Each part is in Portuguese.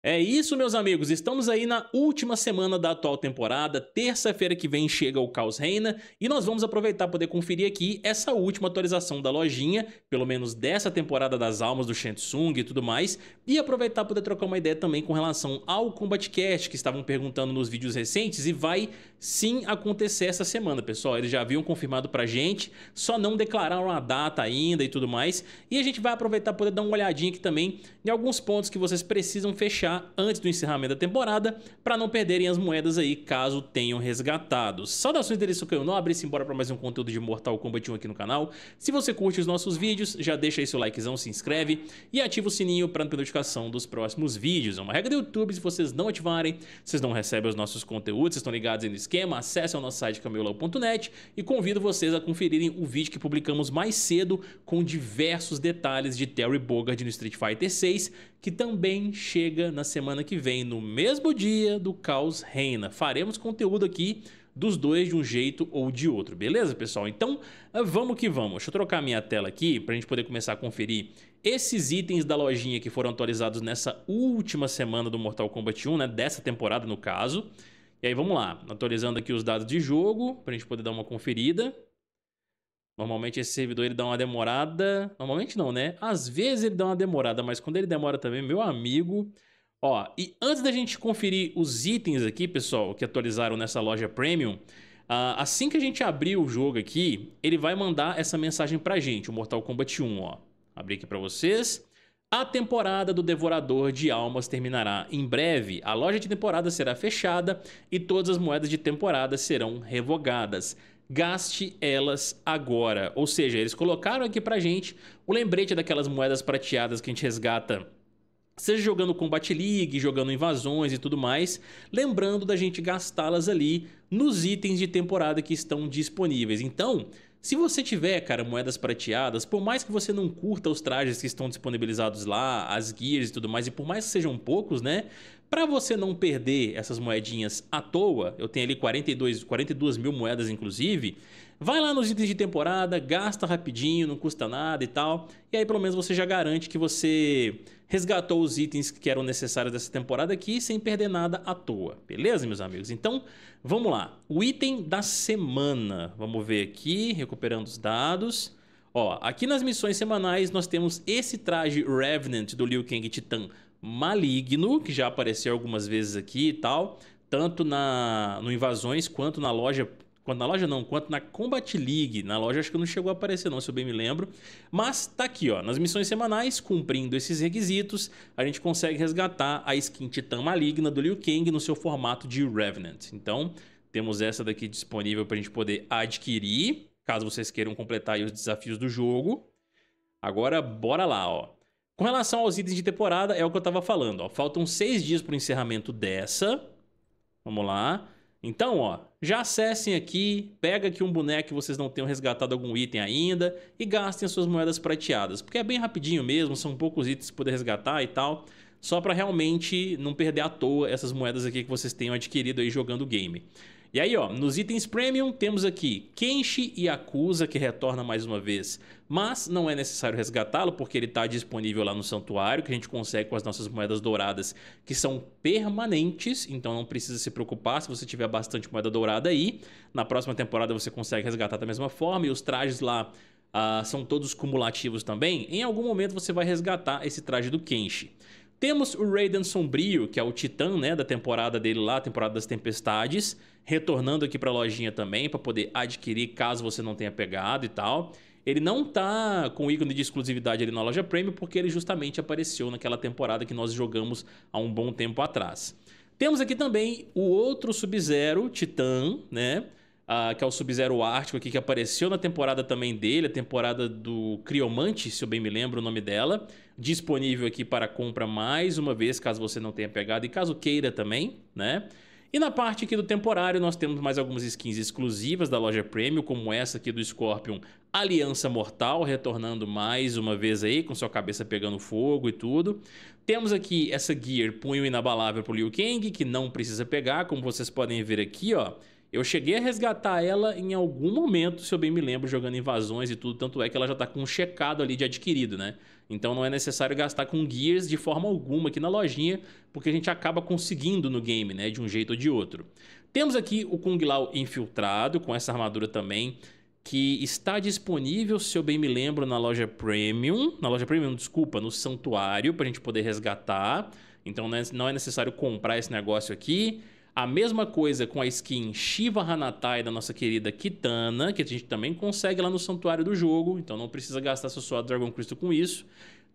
É isso, meus amigos. Estamos aí na última semana da atual temporada. Terça-feira que vem chega o Caos Reina e nós vamos aproveitar para poder conferir aqui essa última atualização da lojinha, pelo menos dessa temporada das almas do Shensung e tudo mais, e aproveitar para poder trocar uma ideia também com relação ao Combat Cast que estavam perguntando nos vídeos recentes e vai sim acontecer essa semana, pessoal. Eles já haviam confirmado pra gente, só não declararam a data ainda e tudo mais. E a gente vai aproveitar para poder dar uma olhadinha aqui também em alguns pontos que vocês precisam fechar antes do encerramento da temporada para não perderem as moedas aí caso tenham resgatado. Saudações dele, sou Caio Nobre, embora para mais um conteúdo de Mortal Kombat 1 aqui no canal. Se você curte os nossos vídeos, já deixa aí seu likezão, se inscreve e ativa o sininho para não perder notificação dos próximos vídeos. É uma regra do YouTube, se vocês não ativarem, vocês não recebem os nossos conteúdos, vocês estão ligados aí no esquema, acesse o nosso site cameolau.net e convido vocês a conferirem o vídeo que publicamos mais cedo com diversos detalhes de Terry Bogard no Street Fighter 6, que também chega na semana que vem, no mesmo dia do Caos Reina. Faremos conteúdo aqui dos dois de um jeito ou de outro, beleza, pessoal? Então, vamos que vamos. Deixa eu trocar minha tela aqui para a gente poder começar a conferir esses itens da lojinha que foram atualizados nessa última semana do Mortal Kombat 1, né? Dessa temporada, no caso. E aí, vamos lá. Atualizando aqui os dados de jogo para a gente poder dar uma conferida. Normalmente esse servidor ele dá uma demorada. Normalmente não, né? Às vezes ele dá uma demorada, mas quando ele demora também, meu amigo, Ó, e antes da gente conferir os itens aqui, pessoal, que atualizaram nessa loja Premium, ah, assim que a gente abrir o jogo aqui, ele vai mandar essa mensagem pra gente, o Mortal Kombat 1, ó. Abri aqui pra vocês. A temporada do Devorador de Almas terminará em breve. A loja de temporada será fechada e todas as moedas de temporada serão revogadas. Gaste elas agora. Ou seja, eles colocaram aqui pra gente o lembrete daquelas moedas prateadas que a gente resgata Seja jogando Combat League, jogando invasões e tudo mais, lembrando da gente gastá-las ali nos itens de temporada que estão disponíveis. Então, se você tiver, cara, moedas prateadas, por mais que você não curta os trajes que estão disponibilizados lá, as gears e tudo mais, e por mais que sejam poucos, né? Para você não perder essas moedinhas à toa, eu tenho ali 42, 42 mil moedas inclusive, vai lá nos itens de temporada, gasta rapidinho, não custa nada e tal, e aí pelo menos você já garante que você resgatou os itens que eram necessários dessa temporada aqui sem perder nada à toa. Beleza, meus amigos? Então, vamos lá. O item da semana. Vamos ver aqui, recuperando os dados. Ó, aqui nas missões semanais nós temos esse traje Revenant do Liu Kang Titan maligno, que já apareceu algumas vezes aqui e tal, tanto na, no Invasões quanto na loja Quanto na loja não, quanto na Combat League. Na loja acho que não chegou a aparecer não, se eu bem me lembro. Mas tá aqui, ó. Nas missões semanais, cumprindo esses requisitos, a gente consegue resgatar a skin Titã Maligna do Liu Kang no seu formato de Revenant. Então, temos essa daqui disponível para a gente poder adquirir, caso vocês queiram completar os desafios do jogo. Agora, bora lá, ó. Com relação aos itens de temporada, é o que eu estava falando. Ó. Faltam seis dias pro encerramento dessa. Vamos lá. Então, ó, já acessem aqui, pega aqui um boneco que vocês não tenham resgatado algum item ainda e gastem as suas moedas prateadas, porque é bem rapidinho mesmo, são poucos itens para poder resgatar e tal, só para realmente não perder à toa essas moedas aqui que vocês tenham adquirido aí jogando o game. E aí, ó, nos itens premium temos aqui Kenshi e Acusa que retorna mais uma vez, mas não é necessário resgatá-lo porque ele está disponível lá no santuário, que a gente consegue com as nossas moedas douradas, que são permanentes, então não precisa se preocupar se você tiver bastante moeda dourada aí. Na próxima temporada você consegue resgatar da mesma forma e os trajes lá uh, são todos cumulativos também. Em algum momento você vai resgatar esse traje do Kenshi. Temos o Raiden Sombrio, que é o Titã, né, da temporada dele lá, temporada das Tempestades, retornando aqui para a lojinha também para poder adquirir caso você não tenha pegado e tal. Ele não tá com o ícone de exclusividade ali na loja Premium porque ele justamente apareceu naquela temporada que nós jogamos há um bom tempo atrás. Temos aqui também o outro Sub-Zero Titã, né? uh, que é o Sub-Zero Ártico aqui, que apareceu na temporada também dele, a temporada do Criomante, se eu bem me lembro o nome dela. Disponível aqui para compra mais uma vez, caso você não tenha pegado e caso queira também, né? E na parte aqui do temporário, nós temos mais algumas skins exclusivas da loja Premium, como essa aqui do Scorpion Aliança Mortal, retornando mais uma vez aí, com sua cabeça pegando fogo e tudo. Temos aqui essa Gear Punho Inabalável pro Liu Kang, que não precisa pegar, como vocês podem ver aqui, ó. Eu cheguei a resgatar ela em algum momento, se eu bem me lembro, jogando invasões e tudo, tanto é que ela já está com um checado ali de adquirido, né? Então não é necessário gastar com gears de forma alguma aqui na lojinha, porque a gente acaba conseguindo no game, né, de um jeito ou de outro. Temos aqui o Kung Lao infiltrado com essa armadura também, que está disponível, se eu bem me lembro, na loja Premium, na loja Premium, desculpa, no Santuário, para a gente poder resgatar. Então é, não é necessário comprar esse negócio aqui. A mesma coisa com a skin Shiva Hanatai da nossa querida Kitana, que a gente também consegue lá no Santuário do Jogo, então não precisa gastar sua Dragon Crystal com isso.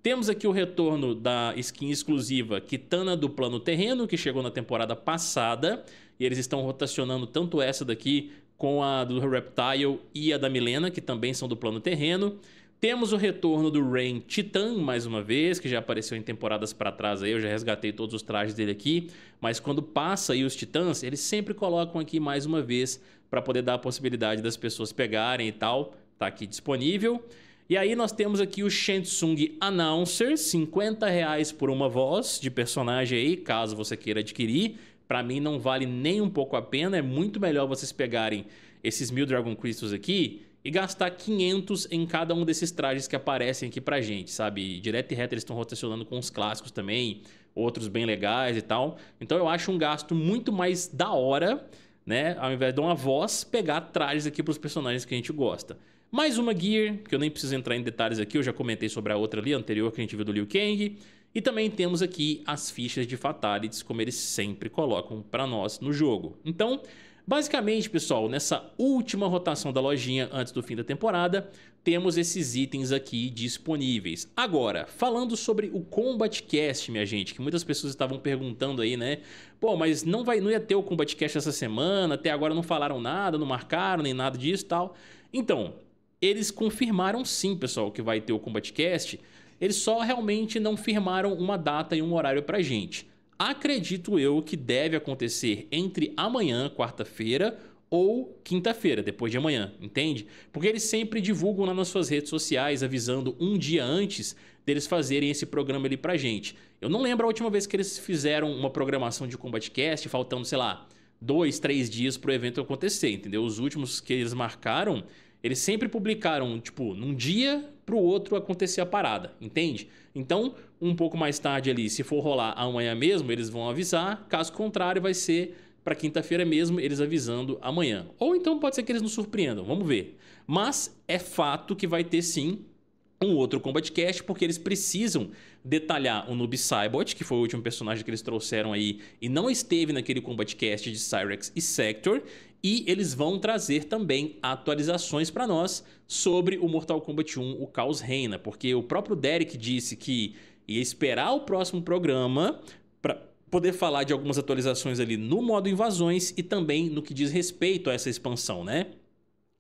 Temos aqui o retorno da skin exclusiva Kitana do Plano Terreno, que chegou na temporada passada, e eles estão rotacionando tanto essa daqui com a do Reptile e a da Milena, que também são do Plano Terreno. Temos o retorno do Rain Titan mais uma vez, que já apareceu em temporadas para trás aí, eu já resgatei todos os trajes dele aqui, mas quando passa aí os Titãs, eles sempre colocam aqui mais uma vez para poder dar a possibilidade das pessoas pegarem e tal, tá aqui disponível. E aí nós temos aqui o Shensung Announcer, 50 reais por uma voz de personagem aí, caso você queira adquirir. Para mim não vale nem um pouco a pena, é muito melhor vocês pegarem esses mil Dragon Crystals aqui e gastar 500 em cada um desses trajes que aparecem aqui pra gente, sabe? Direto e reto eles estão rotacionando com os clássicos também, outros bem legais e tal. Então eu acho um gasto muito mais da hora, né? Ao invés de uma voz, pegar trajes aqui pros personagens que a gente gosta. Mais uma gear, que eu nem preciso entrar em detalhes aqui, eu já comentei sobre a outra ali, anterior que a gente viu do Liu Kang. E também temos aqui as fichas de fatalities, como eles sempre colocam para nós no jogo. Então, Basicamente, pessoal, nessa última rotação da lojinha antes do fim da temporada, temos esses itens aqui disponíveis. Agora, falando sobre o Combat Cast, minha gente, que muitas pessoas estavam perguntando aí, né? Pô, mas não vai não ia ter o Combat Cast essa semana, até agora não falaram nada, não marcaram nem nada disso, tal. Então, eles confirmaram sim, pessoal, que vai ter o Combat Cast. Eles só realmente não firmaram uma data e um horário pra gente acredito eu que deve acontecer entre amanhã, quarta-feira, ou quinta-feira, depois de amanhã, entende? Porque eles sempre divulgam lá nas suas redes sociais, avisando um dia antes deles fazerem esse programa ali pra gente. Eu não lembro a última vez que eles fizeram uma programação de CombatCast, faltando, sei lá, dois, três dias pro evento acontecer, entendeu? Os últimos que eles marcaram eles sempre publicaram, tipo, num dia pro outro acontecer a parada, entende? Então, um pouco mais tarde ali, se for rolar amanhã mesmo, eles vão avisar. Caso contrário, vai ser para quinta-feira mesmo, eles avisando amanhã. Ou então pode ser que eles nos surpreendam, vamos ver. Mas é fato que vai ter sim um outro Combat Cast, porque eles precisam detalhar o Noob Cybot, que foi o último personagem que eles trouxeram aí e não esteve naquele Combat Cast de Cyrex e Sector, e eles vão trazer também atualizações para nós sobre o Mortal Kombat 1, o Caos Reina, porque o próprio Derek disse que ia esperar o próximo programa para poder falar de algumas atualizações ali no modo invasões e também no que diz respeito a essa expansão, né?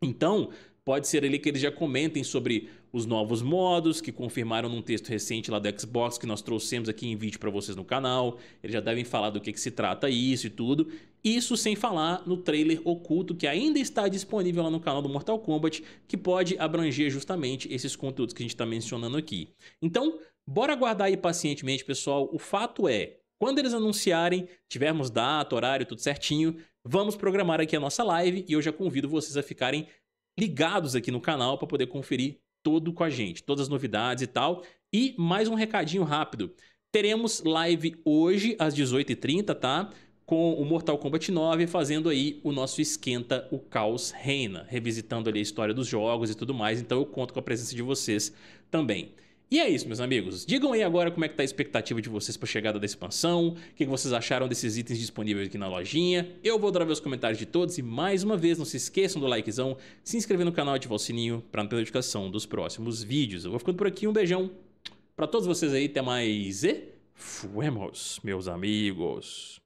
Então, Pode ser ali que eles já comentem sobre os novos modos que confirmaram num texto recente lá do Xbox que nós trouxemos aqui em vídeo para vocês no canal. Eles já devem falar do que, que se trata isso e tudo. Isso sem falar no trailer oculto que ainda está disponível lá no canal do Mortal Kombat, que pode abranger justamente esses conteúdos que a gente está mencionando aqui. Então, bora aguardar aí pacientemente, pessoal. O fato é, quando eles anunciarem, tivermos data, horário, tudo certinho, vamos programar aqui a nossa live e eu já convido vocês a ficarem ligados aqui no canal para poder conferir tudo com a gente, todas as novidades e tal. E mais um recadinho rápido. Teremos live hoje às 18h30, tá? Com o Mortal Kombat 9, fazendo aí o nosso Esquenta o Caos Reina, revisitando ali a história dos jogos e tudo mais. Então eu conto com a presença de vocês também. E é isso, meus amigos. Digam aí agora como é que tá a expectativa de vocês para a chegada da expansão, o que, vocês acharam desses itens disponíveis aqui na lojinha. Eu vou adorar ver os comentários de todos e mais uma vez, não se esqueçam do likezão, se inscrever no canal e ativar o sininho para não a notificação dos próximos vídeos. Eu vou ficando por aqui, um beijão para todos vocês aí, até mais e fuemos, meus amigos.